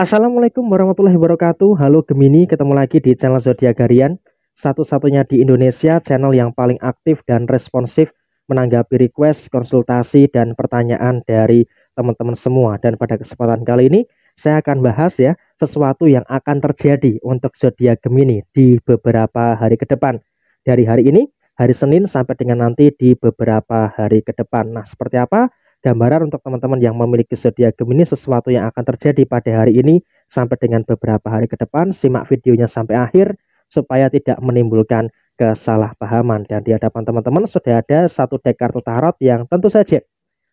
Assalamualaikum warahmatullahi wabarakatuh. Halo Gemini, ketemu lagi di channel Zodiak Harian, satu-satunya di Indonesia channel yang paling aktif dan responsif menanggapi request, konsultasi dan pertanyaan dari teman-teman semua. Dan pada kesempatan kali ini saya akan bahas ya sesuatu yang akan terjadi untuk zodiak Gemini di beberapa hari ke depan. Dari hari ini, hari Senin sampai dengan nanti di beberapa hari ke depan. Nah, seperti apa? gambaran untuk teman-teman yang memiliki zodiak Gemini sesuatu yang akan terjadi pada hari ini sampai dengan beberapa hari ke depan. Simak videonya sampai akhir supaya tidak menimbulkan kesalahpahaman. Dan di hadapan teman-teman sudah ada satu dek kartu tarot yang tentu saja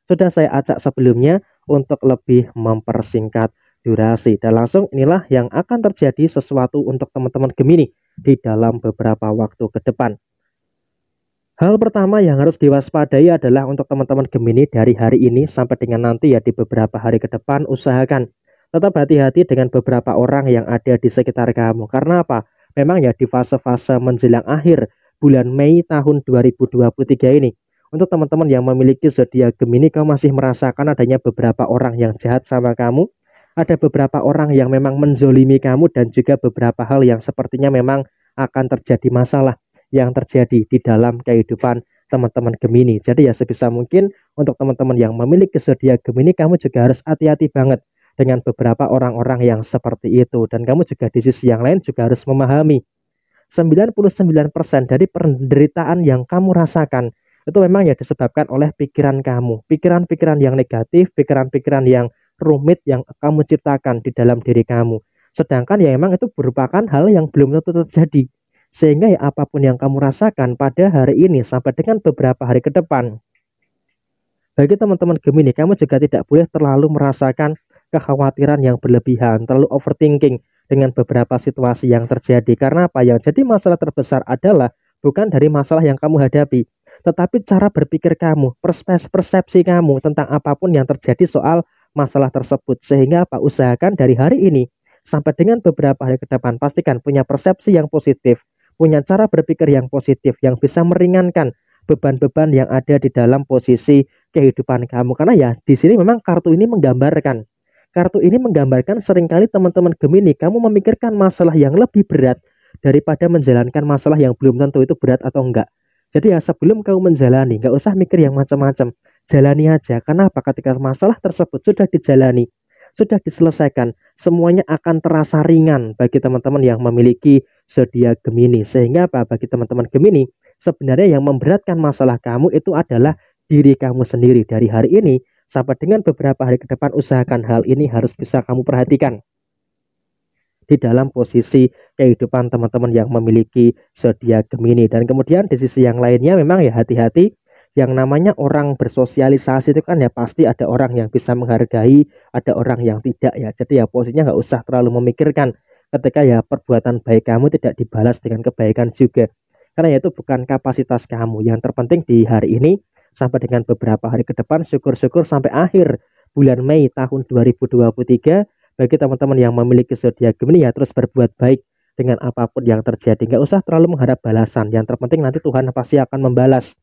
sudah saya acak sebelumnya untuk lebih mempersingkat durasi. Dan langsung inilah yang akan terjadi sesuatu untuk teman-teman Gemini di dalam beberapa waktu ke depan. Hal pertama yang harus diwaspadai adalah untuk teman-teman Gemini dari hari ini sampai dengan nanti ya di beberapa hari ke depan usahakan tetap hati-hati dengan beberapa orang yang ada di sekitar kamu. Karena apa? Memang ya di fase-fase menjelang akhir bulan Mei tahun 2023 ini untuk teman-teman yang memiliki zodiak Gemini kamu masih merasakan adanya beberapa orang yang jahat sama kamu ada beberapa orang yang memang menzolimi kamu dan juga beberapa hal yang sepertinya memang akan terjadi masalah yang terjadi di dalam kehidupan teman-teman Gemini. Jadi ya sebisa mungkin untuk teman-teman yang memiliki zodiak Gemini kamu juga harus hati-hati banget dengan beberapa orang-orang yang seperti itu dan kamu juga di sisi yang lain juga harus memahami 99% dari penderitaan yang kamu rasakan itu memang ya disebabkan oleh pikiran kamu, pikiran-pikiran yang negatif, pikiran-pikiran yang rumit yang kamu ciptakan di dalam diri kamu. Sedangkan ya memang itu merupakan hal yang belum tentu terjadi. Sehingga ya apapun yang kamu rasakan pada hari ini sampai dengan beberapa hari ke depan. Bagi teman-teman Gemini, kamu juga tidak boleh terlalu merasakan kekhawatiran yang berlebihan, terlalu overthinking dengan beberapa situasi yang terjadi. Karena apa? Yang jadi masalah terbesar adalah bukan dari masalah yang kamu hadapi, tetapi cara berpikir kamu, persepsi kamu tentang apapun yang terjadi soal masalah tersebut. Sehingga apa? Usahakan dari hari ini sampai dengan beberapa hari ke depan pastikan punya persepsi yang positif, punya cara berpikir yang positif yang bisa meringankan beban-beban yang ada di dalam posisi kehidupan kamu. Karena ya di sini memang kartu ini menggambarkan. Kartu ini menggambarkan seringkali teman-teman Gemini kamu memikirkan masalah yang lebih berat daripada menjalankan masalah yang belum tentu itu berat atau enggak. Jadi ya sebelum kamu menjalani, enggak usah mikir yang macam-macam. Jalani aja. Kenapa? Ketika masalah tersebut sudah dijalani, sudah diselesaikan, semuanya akan terasa ringan bagi teman-teman yang memiliki zodiak Gemini. Sehingga apa? Bagi teman-teman Gemini, sebenarnya yang memberatkan masalah kamu itu adalah diri kamu sendiri. Dari hari ini sampai dengan beberapa hari ke depan usahakan hal ini harus bisa kamu perhatikan. Di dalam posisi kehidupan teman-teman yang memiliki zodiak Gemini dan kemudian di sisi yang lainnya memang ya hati-hati yang namanya orang bersosialisasi itu kan ya pasti ada orang yang bisa menghargai, ada orang yang tidak ya. Jadi ya posisinya nggak usah terlalu memikirkan ketika ya perbuatan baik kamu tidak dibalas dengan kebaikan juga. Karena ya itu bukan kapasitas kamu. Yang terpenting di hari ini sampai dengan beberapa hari ke depan syukur-syukur sampai akhir bulan Mei tahun 2023 bagi teman-teman yang memiliki zodiak Gemini ya terus berbuat baik dengan apapun yang terjadi. Nggak usah terlalu mengharap balasan. Yang terpenting nanti Tuhan pasti akan membalas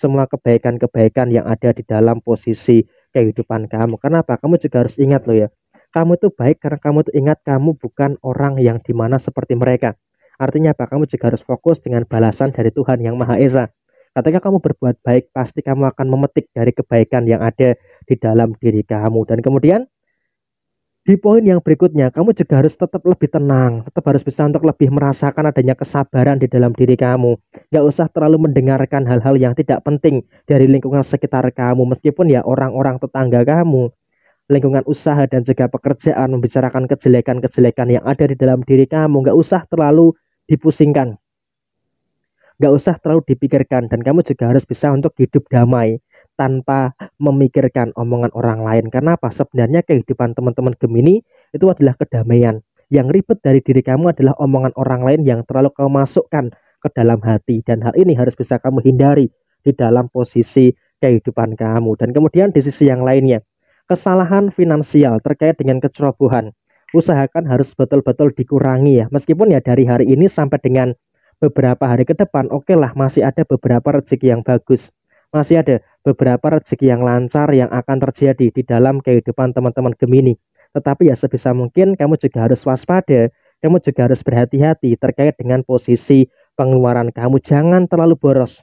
semua kebaikan-kebaikan yang ada di dalam posisi kehidupan kamu. Kenapa? Kamu juga harus ingat loh ya. Kamu itu baik karena kamu tuh ingat kamu bukan orang yang dimana seperti mereka. Artinya apa? Kamu juga harus fokus dengan balasan dari Tuhan yang Maha Esa. Ketika kamu berbuat baik, pasti kamu akan memetik dari kebaikan yang ada di dalam diri kamu. Dan kemudian di poin yang berikutnya, kamu juga harus tetap lebih tenang, tetap harus bisa untuk lebih merasakan adanya kesabaran di dalam diri kamu. Gak usah terlalu mendengarkan hal-hal yang tidak penting dari lingkungan sekitar kamu, meskipun ya orang-orang tetangga kamu, lingkungan usaha dan juga pekerjaan membicarakan kejelekan-kejelekan yang ada di dalam diri kamu. Gak usah terlalu dipusingkan, gak usah terlalu dipikirkan, dan kamu juga harus bisa untuk hidup damai tanpa memikirkan omongan orang lain. Karena apa? Sebenarnya kehidupan teman-teman Gemini itu adalah kedamaian. Yang ribet dari diri kamu adalah omongan orang lain yang terlalu kamu masukkan ke dalam hati. Dan hal ini harus bisa kamu hindari di dalam posisi kehidupan kamu. Dan kemudian di sisi yang lainnya, kesalahan finansial terkait dengan kecerobohan. Usahakan harus betul-betul dikurangi ya. Meskipun ya dari hari ini sampai dengan beberapa hari ke depan, oke okay lah masih ada beberapa rezeki yang bagus masih ada beberapa rezeki yang lancar yang akan terjadi di dalam kehidupan teman-teman Gemini. Tetapi ya sebisa mungkin kamu juga harus waspada, kamu juga harus berhati-hati terkait dengan posisi pengeluaran kamu. Jangan terlalu boros.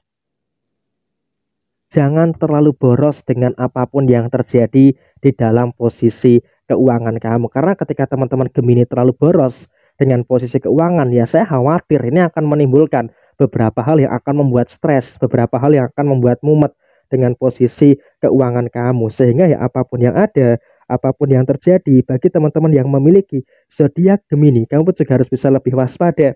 Jangan terlalu boros dengan apapun yang terjadi di dalam posisi keuangan kamu. Karena ketika teman-teman Gemini terlalu boros dengan posisi keuangan, ya saya khawatir ini akan menimbulkan beberapa hal yang akan membuat stres, beberapa hal yang akan membuat mumet dengan posisi keuangan kamu. Sehingga ya apapun yang ada, apapun yang terjadi bagi teman-teman yang memiliki zodiak Gemini, kamu pun juga harus bisa lebih waspada,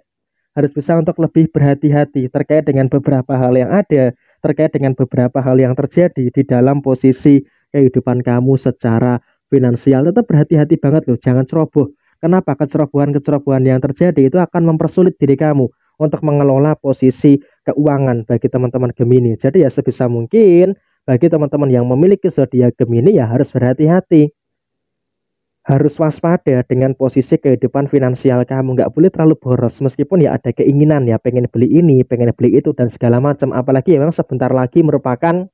harus bisa untuk lebih berhati-hati terkait dengan beberapa hal yang ada, terkait dengan beberapa hal yang terjadi di dalam posisi kehidupan kamu secara finansial. Tetap berhati-hati banget loh, jangan ceroboh. Kenapa kecerobohan-kecerobohan yang terjadi itu akan mempersulit diri kamu untuk mengelola posisi keuangan bagi teman-teman Gemini. Jadi ya sebisa mungkin bagi teman-teman yang memiliki zodiak Gemini ya harus berhati-hati. Harus waspada dengan posisi kehidupan finansial kamu. Nggak boleh terlalu boros meskipun ya ada keinginan ya pengen beli ini, pengen beli itu dan segala macam. Apalagi ya memang sebentar lagi merupakan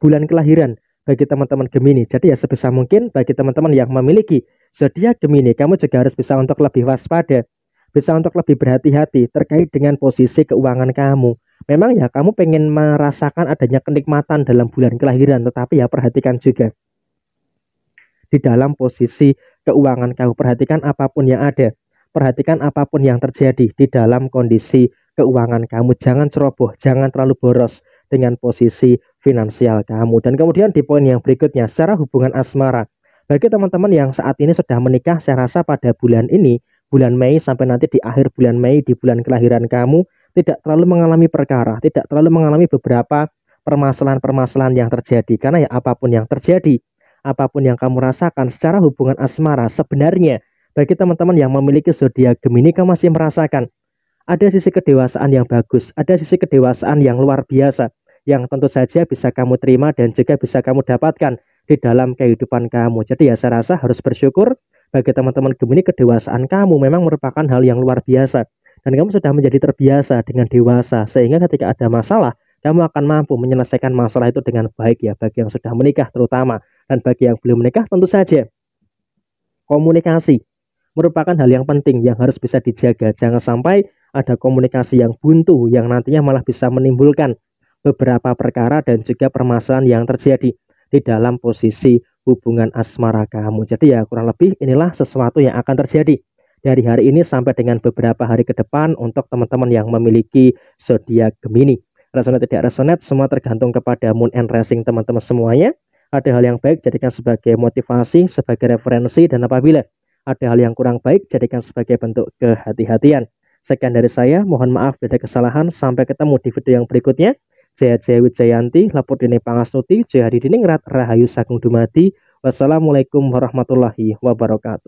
bulan kelahiran bagi teman-teman Gemini. Jadi ya sebisa mungkin bagi teman-teman yang memiliki zodiak Gemini, kamu juga harus bisa untuk lebih waspada bisa untuk lebih berhati-hati terkait dengan posisi keuangan kamu. Memang ya kamu pengen merasakan adanya kenikmatan dalam bulan kelahiran, tetapi ya perhatikan juga di dalam posisi keuangan kamu. Perhatikan apapun yang ada, perhatikan apapun yang terjadi di dalam kondisi keuangan kamu. Jangan ceroboh, jangan terlalu boros dengan posisi finansial kamu. Dan kemudian di poin yang berikutnya, secara hubungan asmara. Bagi teman-teman yang saat ini sudah menikah, saya rasa pada bulan ini bulan Mei sampai nanti di akhir bulan Mei di bulan kelahiran kamu tidak terlalu mengalami perkara, tidak terlalu mengalami beberapa permasalahan-permasalahan yang terjadi karena ya apapun yang terjadi, apapun yang kamu rasakan secara hubungan asmara sebenarnya bagi teman-teman yang memiliki zodiak Gemini kamu masih merasakan ada sisi kedewasaan yang bagus, ada sisi kedewasaan yang luar biasa yang tentu saja bisa kamu terima dan juga bisa kamu dapatkan di dalam kehidupan kamu. Jadi ya saya rasa harus bersyukur bagi teman-teman Gemini kedewasaan kamu memang merupakan hal yang luar biasa dan kamu sudah menjadi terbiasa dengan dewasa sehingga ketika ada masalah kamu akan mampu menyelesaikan masalah itu dengan baik ya bagi yang sudah menikah terutama dan bagi yang belum menikah tentu saja komunikasi merupakan hal yang penting yang harus bisa dijaga jangan sampai ada komunikasi yang buntu yang nantinya malah bisa menimbulkan beberapa perkara dan juga permasalahan yang terjadi di dalam posisi hubungan asmara kamu. Jadi ya kurang lebih inilah sesuatu yang akan terjadi dari hari ini sampai dengan beberapa hari ke depan untuk teman-teman yang memiliki zodiak Gemini. Resonate tidak resonate semua tergantung kepada moon and rising teman-teman semuanya. Ada hal yang baik jadikan sebagai motivasi, sebagai referensi dan apabila ada hal yang kurang baik jadikan sebagai bentuk kehati-hatian. Sekian dari saya, mohon maaf bila kesalahan. Sampai ketemu di video yang berikutnya. Jaya Jaya Wijayanti, Laput Dini Pangastuti, Jaya Diningrat, Rahayu Sagung Dumadi. Wassalamualaikum warahmatullahi wabarakatuh.